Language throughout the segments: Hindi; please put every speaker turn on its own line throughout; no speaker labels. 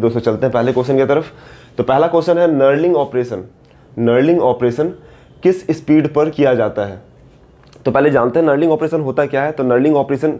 दोस्तों चलते हैं पहले क्वेश्चन की तरफ तो पहला क्वेश्चन है नर्लिंग ऑपरेशन नर्लिंग ऑपरेशन किस स्पीड पर किया जाता है तो पहले जानते हैं नर्लिंग ऑपरेशन होता क्या है तो नर्लिंग ऑपरेशन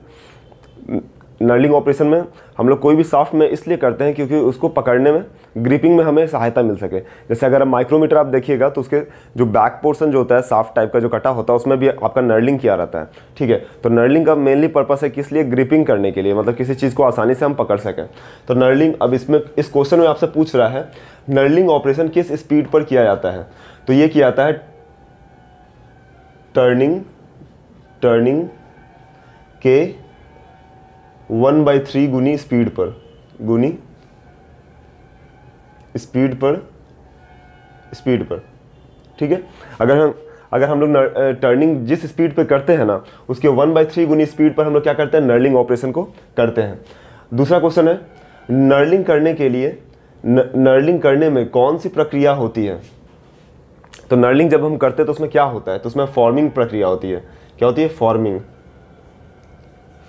नर्लिंग ऑपरेशन में हम लोग कोई भी साफ्ट में इसलिए करते हैं क्योंकि उसको पकड़ने में ग्रिपिंग में हमें सहायता मिल सके जैसे अगर आप माइक्रोमीटर आप देखिएगा तो उसके जो बैक पोर्सन जो होता है साफ्ट टाइप का जो कटा होता है उसमें भी आपका नर्लिंग किया रहता है ठीक है तो नर्लिंग का मेनली पर्पस है किस लिए ग्रिपिंग करने के लिए मतलब किसी चीज़ को आसानी से हम पकड़ सकें तो नर्लिंग अब इसमें इस क्वेश्चन में आपसे पूछ रहा है नर्लिंग ऑपरेशन किस स्पीड पर किया जाता है तो ये किया जाता है टर्निंग टर्निंग के वन बाई थ्री गुनी स्पीड पर गुनी स्पीड पर स्पीड पर ठीक है अगर हम अगर हम लोग टर्निंग जिस स्पीड पर करते हैं ना उसके वन बाई थ्री गुनी स्पीड पर हम लोग क्या करते हैं नर्लिंग ऑपरेशन को करते हैं दूसरा क्वेश्चन है नर्लिंग करने के लिए नर्लिंग करने में कौन सी प्रक्रिया होती है तो नर्लिंग जब हम करते हैं तो उसमें क्या होता है तो उसमें फॉर्मिंग प्रक्रिया होती है क्या होती है फॉर्मिंग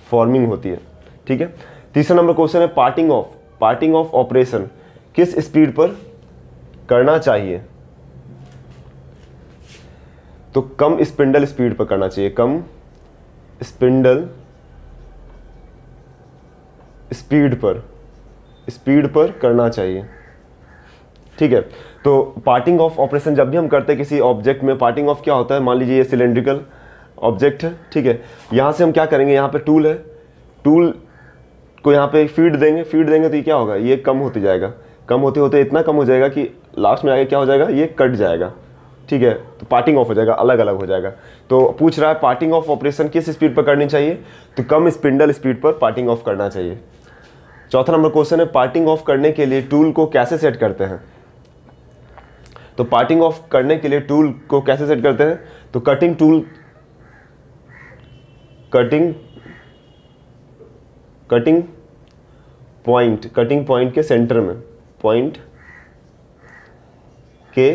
फॉर्मिंग होती है ठीक है तीसरा नंबर क्वेश्चन है parting off parting off operation किस स्पीड पर करना चाहिए तो कम स्पिंडल स्पीड पर करना चाहिए कम स्पिंडल स्पीड पर स्पीड पर करना चाहिए ठीक है तो पार्टिंग ऑफ ऑपरेशन जब भी हम करते हैं किसी ऑब्जेक्ट में पार्टिंग ऑफ क्या होता है मान लीजिए ये सिलेंड्रिकल ऑब्जेक्ट है ठीक है यहां से हम क्या करेंगे यहां पे टूल है टूल को यहाँ पे फीड देंगे फीड देंगे तो ये क्या होगा ये कम होते जाएगा कम होते होते इतना कम हो जाएगा कि लास्ट में आगे क्या हो जाएगा ये कट जाएगा ठीक है तो पार्टिंग ऑफ हो जाएगा अलग अलग हो जाएगा तो पूछ रहा है पार्टिंग ऑफ ऑपरेशन किस स्पीड पर करनी चाहिए तो कम स्पिंडल स्पीड पर पार्टिंग ऑफ करना चाहिए चौथा नंबर क्वेश्चन है पार्टिंग ऑफ करने के लिए टूल को कैसे सेट करते हैं तो पार्टिंग ऑफ करने के लिए टूल को कैसे सेट करते हैं तो cutting tool cutting cutting point cutting point के सेंटर में पॉइंट के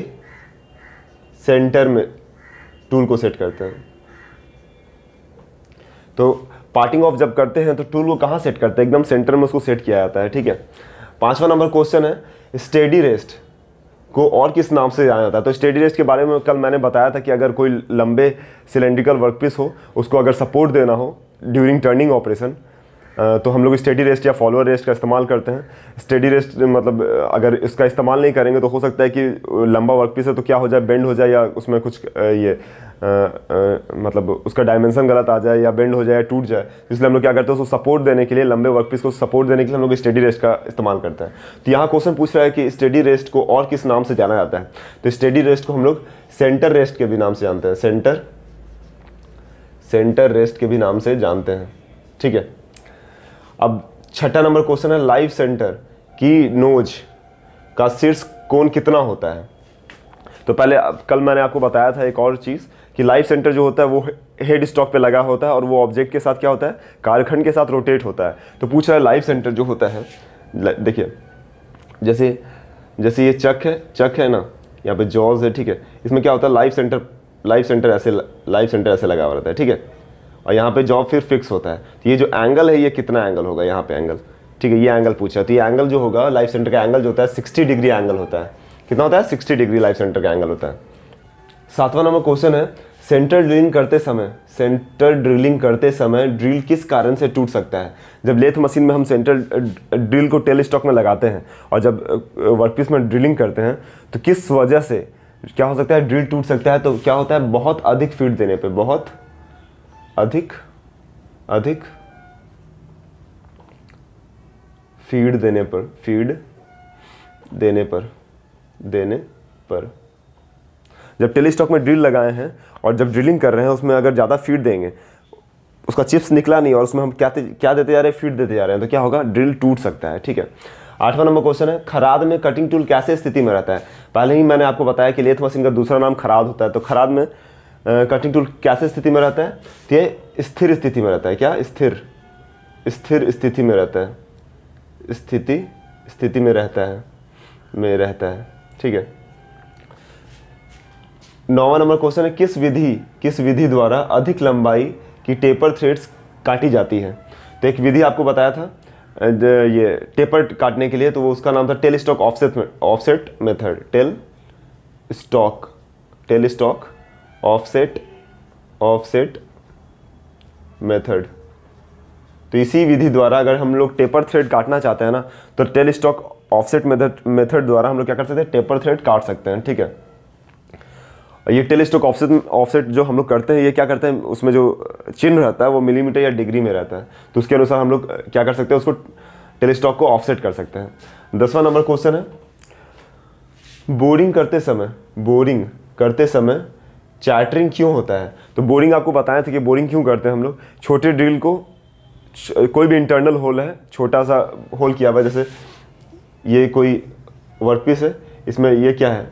सेंटर में टूल को सेट करते हैं तो पार्टिंग ऑफ जब करते हैं तो टूल को कहाँ सेट करते हैं एकदम सेंटर में उसको सेट किया जाता है ठीक है पांचवा नंबर क्वेश्चन है स्टेडी रेस्ट को और किस नाम से जाना जाता है तो स्टेडी रेस्ट के बारे में कल मैंने बताया था कि अगर कोई लंबे सिलेंड्रिकल वर्कपीस हो उसको अगर सपोर्ट देना हो ड्यूरिंग टर्निंग ऑपरेशन तो हम लोग स्टेडी रेस्ट या फॉलोअर रेस्ट का इस्तेमाल करते हैं स्टेडी रेस्ट मतलब अगर इसका इस्तेमाल नहीं करेंगे तो हो सकता है कि लंबा वर्क पीस है तो क्या हो जाए बेंड हो जाए या उसमें कुछ ये आ, आ, मतलब उसका डायमेंशन गलत आ जाए या बेंड हो जाए या टूट जाए तो इसलिए हम लोग क्या करते हैं उसको सपोर्ट देने के लिए लंबे वर्कपीस को सपोर्ट देने के लिए हम लोग स्टेडी रेस्ट का इस्तेमाल करते हैं तो यहाँ क्वेश्चन पूछ रहा है कि स्टेडी रेस्ट को और किस नाम से जाना जाता है तो स्टेडी रेस्ट को हम लोग सेंटर रेस्ट के भी नाम से जानते हैं सेंटर सेंटर रेस्ट के भी नाम से जानते हैं ठीक है अब छठा नंबर क्वेश्चन है लाइफ सेंटर की नोज का शीर्ष कौन कितना होता है तो पहले कल मैंने आपको बताया था एक और चीज़ कि लाइफ सेंटर जो होता है वो हेड स्टॉक पे लगा होता है और वो ऑब्जेक्ट के साथ क्या होता है कारखंड के साथ रोटेट होता है तो पूछ रहा है लाइफ सेंटर जो होता है देखिए जैसे जैसे ये चक है चक है ना यहाँ पे जॉज है ठीक है इसमें क्या होता है लाइफ सेंटर लाइफ सेंटर ऐसे लाइफ सेंटर ऐसे लगा हुआ रहता है ठीक है और यहाँ पे जॉब फिर फिक्स होता है तो ये जो एंगल है ये कितना एंगल होगा यहाँ पे एंगल ठीक है ये एंगल पूछा तो ये एंगल जो होगा लाइफ सेंटर का एंगल जो होता है सिक्सटी डिग्री एंगल होता है कितना होता है सिक्सटी डिग्री लाइफ सेंटर का एंगल होता है सातवां नंबर क्वेश्चन है सेंटर ड्रिलिंग करते समय सेंटर ड्रिलिंग करते समय ड्रिल किस कारण से टूट सकता है जब लेथ मशीन में हम सेंटर ड्रिल को टेल स्टॉक में लगाते हैं और जब वर्कपीस में ड्रिलिंग करते हैं तो किस वजह से क्या हो सकता है ड्रिल टूट सकता है तो क्या होता है बहुत अधिक फीड देने पे बहुत अधिक अधिक फीड देने पर फीड देने पर देने पर जब टेलीस्टॉक में ड्रिल लगाए हैं और जब ड्रिलिंग कर रहे हैं उसमें अगर ज़्यादा फीड देंगे उसका चिप्स निकला नहीं और उसमें हम क्या क्या देते जा रहे हैं फीड देते जा रहे हैं तो क्या होगा ड्रिल टूट सकता है ठीक है आठवां नंबर क्वेश्चन है खराद में कटिंग टूल कैसे स्थिति में रहता है पहले ही मैंने आपको बताया कि लेथ मशीन का दूसरा नाम खराद होता है तो खराद में कटिंग टूल कैसे स्थिति में रहता है तो ये स्थिर स्थिति में रहता है क्या स्थिर स्थिर स्थिति में रहता है स्थिति स्थिति में रहता है में रहता है ठीक है नौवा नंबर क्वेश्चन है किस विधि किस विधि द्वारा अधिक लंबाई की टेपर थ्रेड्स काटी जाती है तो एक विधि आपको बताया था ये टेपर काटने के लिए तो वो उसका नाम था tailstock offset offset method tailstock tailstock offset offset method तो इसी विधि द्वारा अगर हम लोग टेपर थ्रेड काटना चाहते हैं ना तो tailstock offset method method द्वारा हम लोग क्या कर सकते हैं टेपर थ्रेड काट सकते हैं ठीक है ये टेल स्टॉक ऑफसेट ऑफसेट जो हम लोग करते हैं ये क्या करते हैं उसमें जो चिन्ह रहता है वो मिलीमीटर या डिग्री में रहता है तो उसके अनुसार हम लोग क्या कर सकते हैं उसको टेल स्टॉक को ऑफसेट कर सकते हैं दसवां नंबर क्वेश्चन है बोरिंग करते समय बोरिंग करते समय चार्टरिंग क्यों होता है तो बोरिंग आपको बताया था कि बोरिंग क्यों करते हैं हम लोग छोटे ड्रिल को कोई भी इंटरनल होल है छोटा सा होल किया हुआ जैसे ये कोई वर्क पीस है इसमें ये क्या है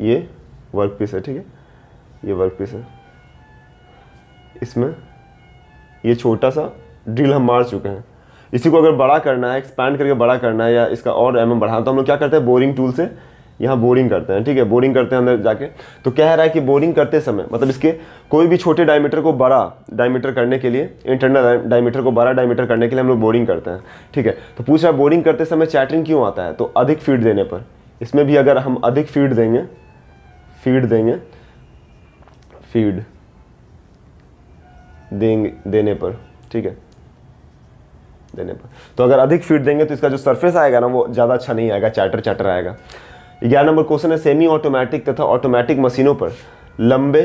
ये वर्क पीस है ठीक है ये वर्क पीस है इसमें ये छोटा सा ड्रिल हम मार चुके हैं इसी को अगर बड़ा करना है एक्सपैंड करके बड़ा करना है या इसका और एम एम बढ़ाना तो हम लोग क्या करते हैं बोरिंग टूल से यहाँ बोरिंग करते हैं ठीक है बोरिंग करते हैं अंदर जाके तो कह रहा है कि बोरिंग करते समय मतलब इसके कोई भी छोटे डायमीटर को बड़ा डायमीटर करने के लिए इंटरनल डायमीटर को बड़ा डायमीटर करने के लिए हम लोग बोरिंग करते हैं ठीक है तो पूछ रहा है बोरिंग करते समय चैटरिंग क्यों आता है तो अधिक फीड देने पर इसमें भी अगर हम अधिक फीड देंगे फीड देंगे फीड देंगे देने पर ठीक है देने पर तो अगर अधिक फीड देंगे तो इसका जो सरफेस आएगा ना वो ज़्यादा अच्छा नहीं आएगा चैटर चैटर आएगा ग्यारह नंबर क्वेश्चन है सेमी ऑटोमेटिक तथा ऑटोमेटिक मशीनों पर लंबे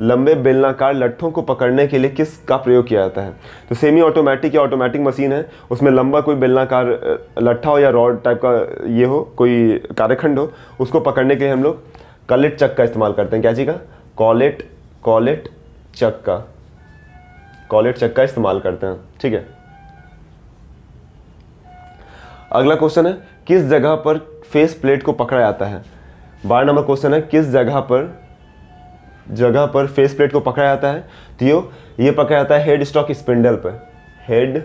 लंबे बेलनाकार लट्ठों को पकड़ने के लिए किस का प्रयोग किया जाता है तो सेमी ऑटोमेटिक या ऑटोमेटिक मशीन है उसमें लंबा कोई बेलनाकार लट्ठा हो या रॉड टाइप का ये हो कोई कार्यखंड हो उसको पकड़ने के लिए हम लोग कॉलेट चक का इस्तेमाल करते हैं क्या जी का कॉलेट कॉलेट चक का कॉलेट चक का इस्तेमाल करते हैं ठीक है अगला क्वेश्चन है किस जगह पर फेस प्लेट को पकड़ा जाता है बारह नंबर क्वेश्चन है किस जगह पर जगह पर फेस प्लेट को पकड़ा जाता है तो यो ये पकड़ा जाता है हेड स्टॉक स्पिंडल पर हेड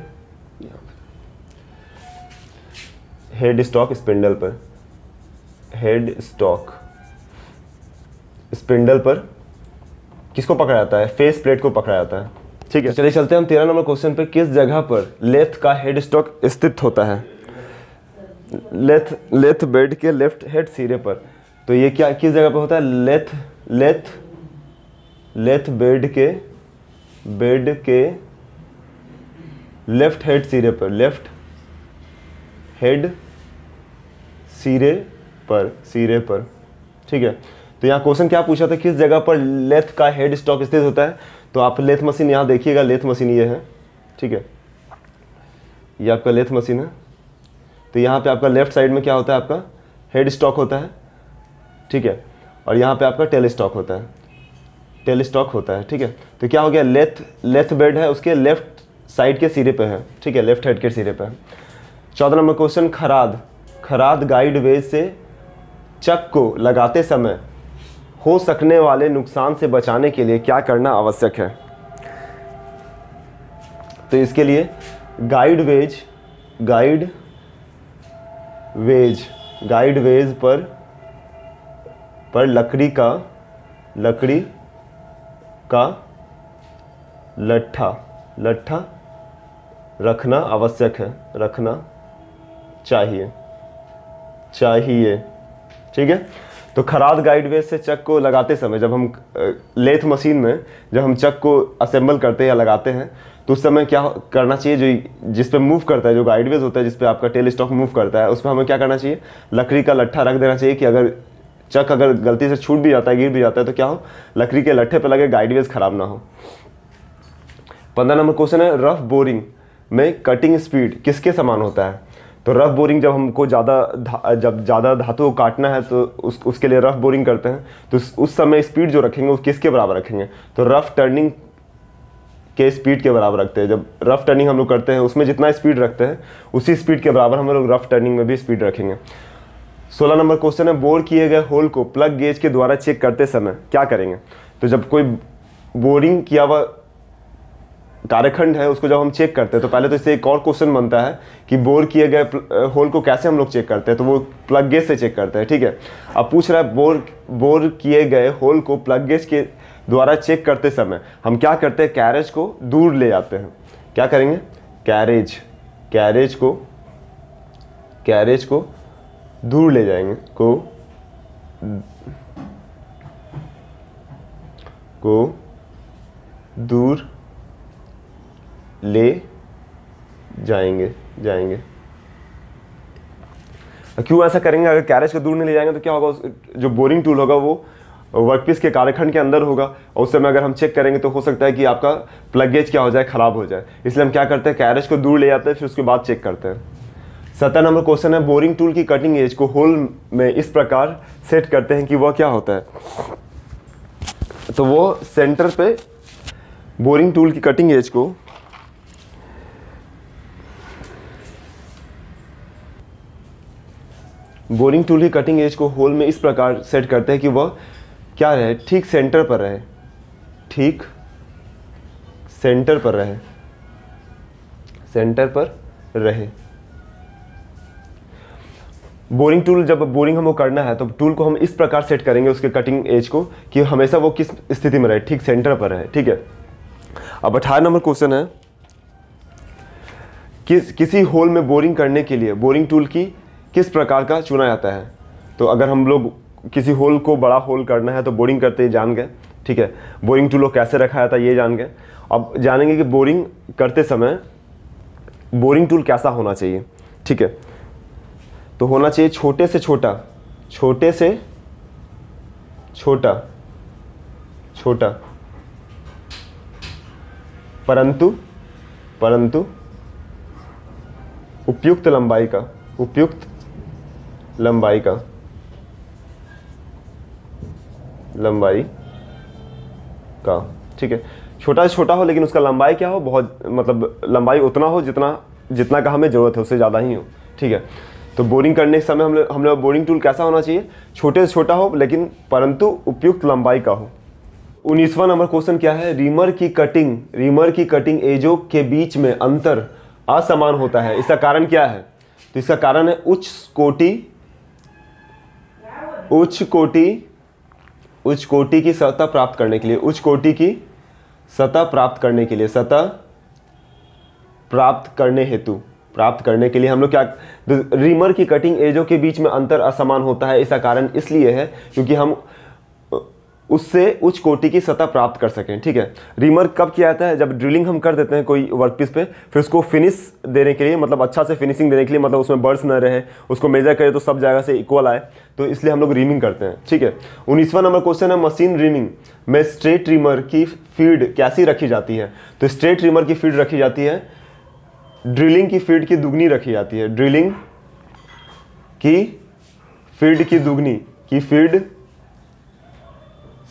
हेड स्टॉक स्पिंडल पर हेड स्टॉक स्पिंडल पर किसको पकड़ा जाता है फेस प्लेट को पकड़ा जाता है ठीक है चलिए चलते हैं हम तेरह नंबर क्वेश्चन पर किस जगह पर लेथ का हेड स्टॉक स्थित होता है लेथ लेथ बेड के लेफ्ट हेड सिरे पर तो ये क्या किस जगह पे होता है लेथ लेथ लेथ बेड के बेड के लेफ्ट हेड सिरे पर लेफ्ट हेड सिरे पर सिरे पर ठीक है तो यहाँ क्वेश्चन क्या पूछा था किस जगह पर लेथ का हेड स्टॉक स्थित होता है तो आप लेथ मशीन यहाँ देखिएगा लेथ मशीन ये है ठीक है ये आपका लेथ मशीन है तो यहाँ पे आपका लेफ्ट साइड में क्या होता है आपका हेड स्टॉक होता है ठीक है और यहाँ पे आपका टेल स्टॉक होता है टेल स्टॉक होता है ठीक है तो क्या हो गया लेथ लेथ बेड है उसके लेफ्ट साइड के सिरे पे है ठीक है लेफ्ट हेड के सिरे पे है चौदह नंबर क्वेश्चन खराद खराद गाइड वेज से चक को लगाते समय हो सकने वाले नुकसान से बचाने के लिए क्या करना आवश्यक है तो इसके लिए guide ways guide ways guide ways पर पर लकड़ी का लकड़ी का लट्ठा लट्ठा रखना आवश्यक है रखना चाहिए चाहिए ठीक है तो खराद गाइडवेज से चक को लगाते समय जब हम लेथ मशीन में जब हम चक को असेंबल करते हैं या लगाते हैं तो उस समय क्या करना चाहिए जो जिस पे मूव करता है जो गाइडवेज होता है जिस पे आपका टेल स्टॉक मूव करता है उस पर हमें क्या करना चाहिए लकड़ी का लट्ठा रख देना चाहिए कि अगर चक अगर गलती से छूट भी जाता है गिर भी जाता है तो क्या हो लकड़ी के लट्ठे पर लगे गाइडवेज खराब ना हो पंद्रह नंबर क्वेश्चन है रफ बोरिंग में कटिंग स्पीड किसके समान होता है तो रफ बोरिंग जब हमको ज़्यादा जब ज़्यादा धातु को काटना है तो उस उसके लिए रफ बोरिंग करते हैं तो उस समय स्पीड जो रखेंगे वो किसके बराबर रखेंगे तो रफ टर्निंग के स्पीड के बराबर रखते हैं जब रफ़ टर्निंग हम लोग करते हैं उसमें जितना स्पीड रखते हैं उसी स्पीड के बराबर हम लोग रफ़ टर्निंग में भी स्पीड रखेंगे सोलह नंबर क्वेश्चन है बोर किए गए होल को प्लग गेज के द्वारा चेक करते समय क्या करेंगे तो जब कोई बोरिंग किया हुआ कार्यखंड है उसको जब हम चेक करते हैं तो पहले तो इससे एक और क्वेश्चन बनता है कि बोर किए गए होल को कैसे हम लोग चेक करते हैं तो वो प्लग गेज से चेक करते हैं ठीक है अब पूछ रहा है बोर बोर किए गए होल को प्लग गेज के द्वारा चेक करते समय हम क्या करते हैं कैरेज को दूर ले जाते हैं क्या करेंगे कैरेज कैरेज को कैरेज को दूर ले जाएंगे को को दूर ले जाएंगे जाएंगे क्यों ऐसा करेंगे अगर कैरेज को दूर नहीं ले जाएंगे तो क्या होगा जो बोरिंग टूल होगा वो वर्क पीस के कार्यखंड के अंदर होगा और उस समय अगर हम चेक करेंगे तो हो सकता है कि आपका प्लगेज क्या हो जाए ख़राब हो जाए इसलिए हम क्या करते हैं कैरेज को दूर ले जाते हैं फिर उसके बाद चेक करते हैं सत्रह नंबर क्वेश्चन है बोरिंग टूल की कटिंग एज को होल में इस प्रकार सेट करते हैं कि वह क्या होता है तो वो सेंटर पे बोरिंग टूल की कटिंग एज को बोरिंग टूल की कटिंग एज को होल में इस प्रकार सेट करते हैं कि वह क्या रहे ठीक सेंटर पर रहे ठीक सेंटर पर रहे सेंटर पर रहे बोरिंग टूल जब बोरिंग हमको करना है तो टूल को हम इस प्रकार सेट करेंगे उसके कटिंग एज को कि हमेशा वो किस स्थिति में रहे ठीक सेंटर पर रहे ठीक है अब अठारह नंबर क्वेश्चन है किस किसी होल में बोरिंग करने के लिए बोरिंग टूल की किस प्रकार का चुना जाता है तो अगर हम लोग किसी होल को बड़ा होल करना है तो बोरिंग करते ही जान गए ठीक है बोरिंग टूलो कैसे रखा जाता है ये जान गए अब जानेंगे कि बोरिंग करते समय बोरिंग टूल कैसा होना चाहिए ठीक है तो होना चाहिए छोटे से छोटा छोटे से छोटा छोटा परंतु परंतु उपयुक्त लंबाई का उपयुक्त लंबाई का लंबाई का ठीक है छोटा से छोटा हो लेकिन उसका लंबाई क्या हो बहुत मतलब लंबाई उतना हो जितना जितना का हमें ज़रूरत है उससे ज़्यादा ही हो ठीक है तो बोरिंग करने के समय हम लोग हम लोग बोरिंग टूल कैसा होना चाहिए छोटे से छोटा हो लेकिन परंतु उपयुक्त लंबाई का हो उन्नीसवा नंबर क्वेश्चन क्या है रीमर की कटिंग रीमर की कटिंग एजों के बीच में अंतर असमान होता है इसका कारण क्या है तो इसका कारण है उच्च कोटि उच्च कोटि उच्च कोटि की सतह प्राप्त करने के लिए उच्च कोटि की सतह प्राप्त करने के लिए सतह प्राप्त करने हेतु प्राप्त करने के लिए हम लोग क्या रीमर की कटिंग एजों के बीच में अंतर असमान होता है इसका कारण इसलिए है क्योंकि हम उससे उच्च कोटि की सतह प्राप्त कर सकें ठीक है रीमर कब किया जाता है जब ड्रिलिंग हम कर देते हैं कोई वर्कपीस पे फिर उसको फिनिश देने के लिए मतलब अच्छा से फिनिशिंग देने के लिए मतलब उसमें बर्ड्स न रहे उसको मेजर करें तो सब जगह से इक्वल आए तो इसलिए हम लोग रीमिंग करते हैं ठीक है उन्नीसवा नंबर क्वेश्चन है मशीन रीमिंग में स्ट्रेट रीमर की फीड कैसी रखी जाती है तो स्ट्रेट रीमर की फीड रखी जाती है ड्रिलिंग की फीड की दुगनी रखी जाती है ड्रिलिंग की फीड की दुगनी की फीड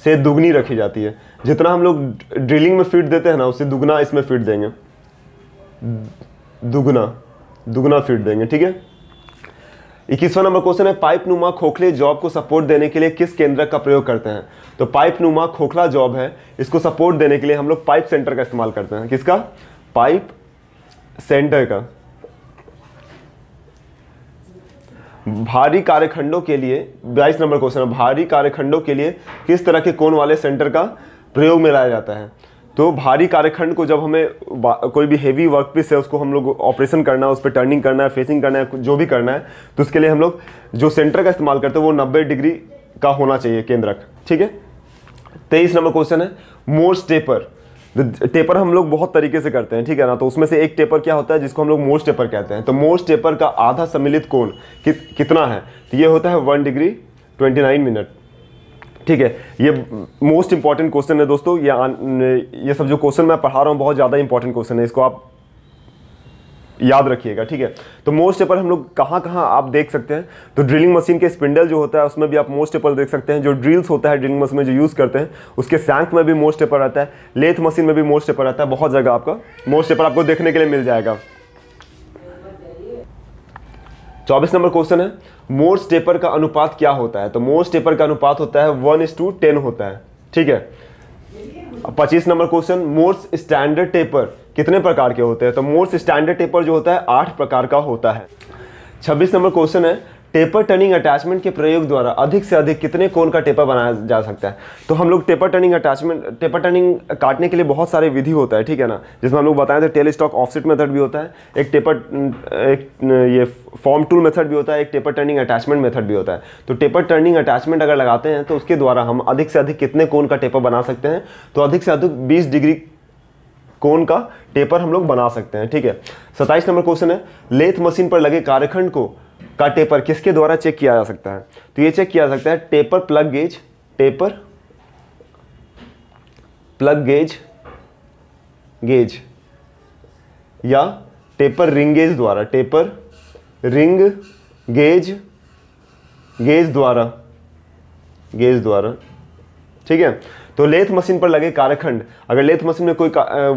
से दुगनी रखी जाती है जितना हम लोग ड्रिलिंग में फिट देते हैं ना उससे दुगना इसमें फिट देंगे दुगना दुगना फीट देंगे ठीक है इक्कीसवा नंबर क्वेश्चन है पाइप नुमा खोखले जॉब को सपोर्ट देने के लिए किस केंद्र का प्रयोग करते हैं तो पाइप नुमा खोखला जॉब है इसको सपोर्ट देने के लिए हम लोग पाइप सेंटर का इस्तेमाल करते हैं किसका पाइप सेंटर का भारी कार्यखंडों के लिए बाईस नंबर क्वेश्चन है भारी कार्यखंडों के लिए किस तरह के कोण वाले सेंटर का प्रयोग में लाया जाता है तो भारी कार्यखंड को जब हमें कोई भी हेवी वर्क पीस है उसको हम लोग ऑपरेशन करना है उस पर टर्निंग करना है फेसिंग करना है जो भी करना है तो उसके लिए हम लोग जो सेंटर का इस्तेमाल करते हैं वो नब्बे डिग्री का होना चाहिए केंद्रक ठीक है तेईस नंबर क्वेश्चन है मोर स्टेपर टेपर हम लोग बहुत तरीके से करते हैं ठीक है ना तो उसमें से एक टेपर क्या होता है जिसको हम लोग मोस्ट टेपर कहते हैं तो मोस्ट टेपर का आधा सम्मिलित कोण कि, कितना है तो ये होता है one degree twenty nine minute ठीक है ये मोस्ट इंपॉर्टेंट क्वेश्चन है दोस्तों ये ये सब जो क्वेश्चन मैं पढ़ा रहा हूँ बहुत ज़्यादा इंपॉर्टेंट क्वेश्चन है इसको आप याद रखिएगा ठीक है तो मोस्ट टेपर हम लोग कहाँ कहाँ आप देख सकते हैं तो ड्रिलिंग मशीन के स्पिंडल जो होता है उसमें भी आप मोस्ट टेपर देख सकते हैं जो ड्रिल्स होता है ड्रिलिंग मशीन में जो यूज़ करते हैं उसके सैंक में भी मोस्ट टेपर आता है लेथ मशीन में भी मोस्ट टेपर आता है बहुत जगह आपका मोस्ट टेपर आपको देखने के लिए मिल जाएगा चौबीस नंबर क्वेश्चन है मोर्स टेपर का अनुपात क्या होता है तो मोर्स टेपर का अनुपात होता है वन इज टू टेन होता है ठीक है पच्चीस number question Morse standard taper कितने प्रकार के होते हैं तो मोर्स स्टैंडर्ड टेपर जो होता है आठ प्रकार का होता है छब्बीस नंबर क्वेश्चन है टेपर टर्निंग अटैचमेंट के प्रयोग द्वारा अधिक से अधिक कितने कोन का टेपर बनाया जा सकता है तो हम लोग taper turning attachment taper turning काटने के लिए बहुत सारे विधि होता है ठीक है ना जिसमें हम लोग बताए थे टेल स्टॉक ऑफसेट मेथड भी होता है एक टेपर एक ये फॉर्म टूल मेथड भी होता है एक टेपर टर्निंग अटैचमेंट मेथड भी होता है तो टेपर टर्निंग अटैचमेंट अगर लगाते हैं तो उसके द्वारा हम अधिक से अधिक कितने कोन का टेपर बना सकते हैं तो अधिक से अधिक बीस डिग्री कोन का टेपर हम लोग बना सकते हैं ठीक है सत्ताईस नंबर क्वेश्चन है लेथ मशीन पर लगे कार्यखंड को का टेपर किसके द्वारा चेक किया जा सकता है तो ये चेक किया जा सकता है taper plug gauge taper plug gauge gauge या टेपर रिंग गेज द्वारा टेपर रिंग गेज गेज द्वारा गेज द्वारा ठीक है तो लेथ मशीन पर लगे कारखंड अगर लेथ मशीन में कोई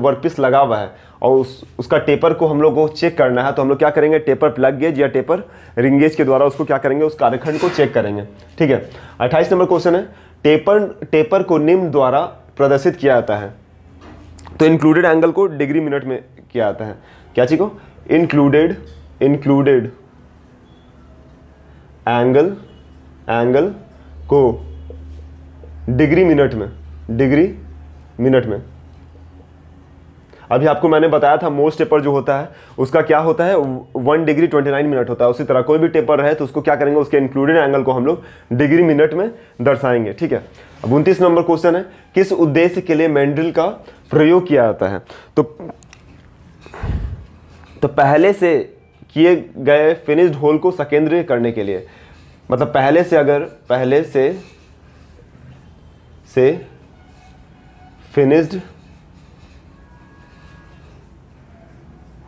वर्कपीस लगा हुआ है और उस उसका टेपर को हम लोग को चेक करना है तो हम लोग क्या करेंगे टेपर प्लग गेज या टेपर रिंगेज के द्वारा उसको क्या करेंगे उस कारखंड को चेक करेंगे ठीक है अट्ठाईस नंबर क्वेश्चन है टेपर टेपर को निम्न द्वारा प्रदर्शित किया जाता है तो इंक्लूडेड एंगल को डिग्री मिनट में किया जाता है क्या चीज को इंक्लूडेड इंक्लूडेड एंगल एंगल को डिग्री मिनट में डिग्री मिनट में अभी आपको मैंने बताया था मोस्ट टेपर जो होता है उसका क्या होता है one degree twenty nine minute होता है उसी तरह कोई भी टेपर रहे तो उसको क्या करेंगे उसके इंक्लूडेड एंगल को हम लोग डिग्री मिनट में दर्शाएंगे ठीक है अब उनतीस नंबर क्वेश्चन है किस उद्देश्य के लिए मैंड्रिल का प्रयोग किया जाता है तो तो पहले से किए गए फिनिश्ड होल को सकेंद्रीय करने के लिए मतलब पहले से अगर पहले से से finished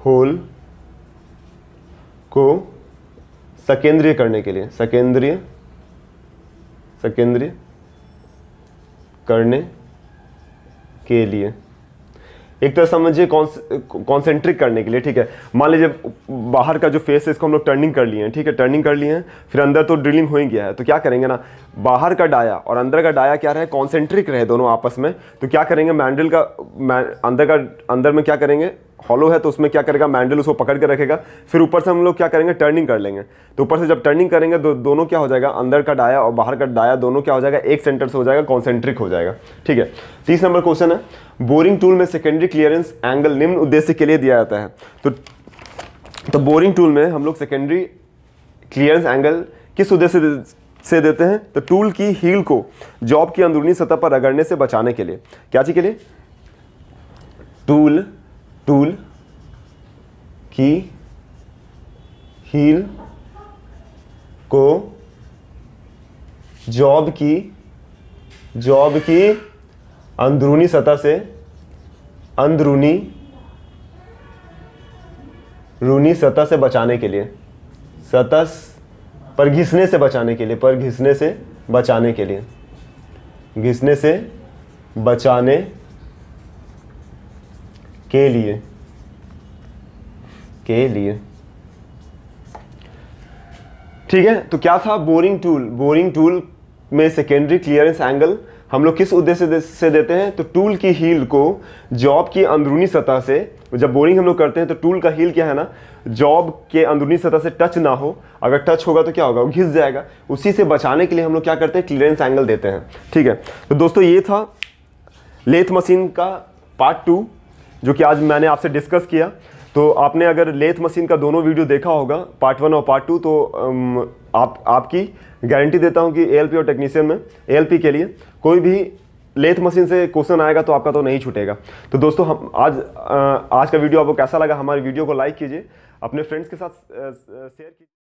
होल को सकेंद्रीय करने के लिए सकेंद्रीय सकेंद्रीय करने के लिए एक तरह तो समझिए कॉन्सेंट्रिक करने के लिए ठीक है मान लीजिए बाहर का जो फेस है इसको हम लोग टर्निंग कर लिए हैं ठीक है टर्निंग कर लिए हैं फिर अंदर तो ड्रिलिंग हो ही गया है तो क्या करेंगे ना बाहर का डाया और अंदर का डाया क्या रहे कॉन्सेंट्रिक रहे दोनों आपस में तो क्या करेंगे मैंडल का मैं, अंदर का अंदर में क्या करेंगे हॉलो है तो उसमें क्या करेगा मैंडल उसको पकड़ के रखेगा फिर ऊपर से हम लोग क्या करेंगे टर्निंग कर लेंगे तो ऊपर से जब टर्निंग करेंगे तो दोनों क्या हो जाएगा अंदर का डाया और बाहर का डाया दोनों क्या हो जाएगा एक सेंटर से हो जाएगा कॉन्सेंट्रिक हो जाएगा ठीक है तीस नंबर क्वेश्चन है बोरिंग टूल में सेकेंडरी क्लियरेंस एंगल निम्न उद्देश्य के लिए दिया जाता है तो तो बोरिंग टूल में हम लोग सेकेंडरी क्लियरेंस एंगल किस उद्देश्य से देते हैं तो टूल की हील को जॉब की अंदरूनी सतह पर रगड़ने से बचाने के लिए क्या चीज़ के लिए टूल टूल की हील को जॉब की जॉब की अंदरूनी सतह से अंदरूनी रूनी सतह से बचाने के लिए सतह पर घिसने से बचाने के लिए पर घिसने से बचाने के लिए घिसने से बचाने के लिए के लिए ठीक है तो क्या था बोरिंग टूल बोरिंग टूल में सेकेंडरी क्लियरेंस एंगल हम लोग किस उद्देश्य से देते हैं तो टूल की हील को जॉब की अंदरूनी सतह से जब बोरिंग हम लोग करते हैं तो टूल का हील क्या है ना जॉब के अंदरूनी सतह से टच ना हो अगर टच होगा तो क्या होगा वो घिस जाएगा उसी से बचाने के लिए हम लोग क्या करते हैं क्लियरेंस एंगल देते हैं ठीक है तो दोस्तों ये था लेथ मशीन का पार्ट टू जो कि आज मैंने आपसे डिस्कस किया तो आपने अगर लेथ मशीन का दोनों वीडियो देखा होगा पार्ट वन और पार्ट टू तो आप आपकी गारंटी देता हूं कि एएलपी और टेक्नीशियन में एएलपी के लिए कोई भी लेथ मशीन से क्वेश्चन आएगा तो आपका तो नहीं छूटेगा तो दोस्तों हम आज आज का वीडियो आपको कैसा लगा हमारे वीडियो को लाइक कीजिए अपने फ्रेंड्स के साथ शेयर कीजिए